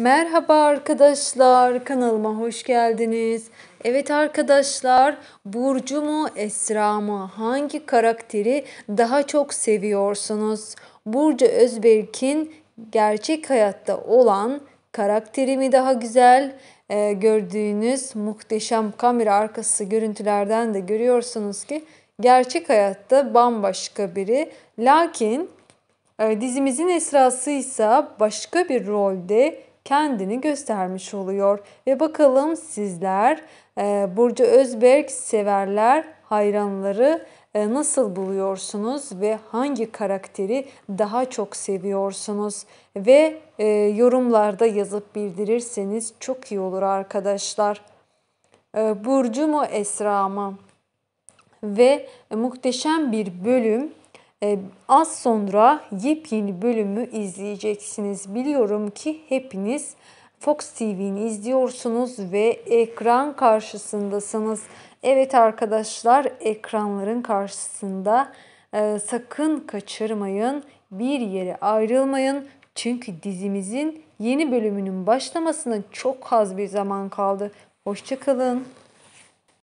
Merhaba arkadaşlar, kanalıma hoş geldiniz. Evet arkadaşlar, Burcu mu Esra mı? Hangi karakteri daha çok seviyorsunuz? Burcu Özberk'in gerçek hayatta olan karakteri mi daha güzel? Ee, gördüğünüz muhteşem kamera arkası görüntülerden de görüyorsunuz ki gerçek hayatta bambaşka biri. Lakin e, dizimizin esrası başka bir rolde kendini göstermiş oluyor. Ve bakalım sizler e, Burcu Özberk severler, hayranları e, nasıl buluyorsunuz ve hangi karakteri daha çok seviyorsunuz ve e, yorumlarda yazıp bildirirseniz çok iyi olur arkadaşlar. Burcu mu Esra mı? Ve muhteşem bir bölüm ee, az sonra yepyeni bölümü izleyeceksiniz. Biliyorum ki hepiniz Fox TV'ni izliyorsunuz ve ekran karşısındasınız. Evet arkadaşlar ekranların karşısında e, sakın kaçırmayın. Bir yere ayrılmayın. Çünkü dizimizin yeni bölümünün başlamasına çok az bir zaman kaldı. Hoşçakalın.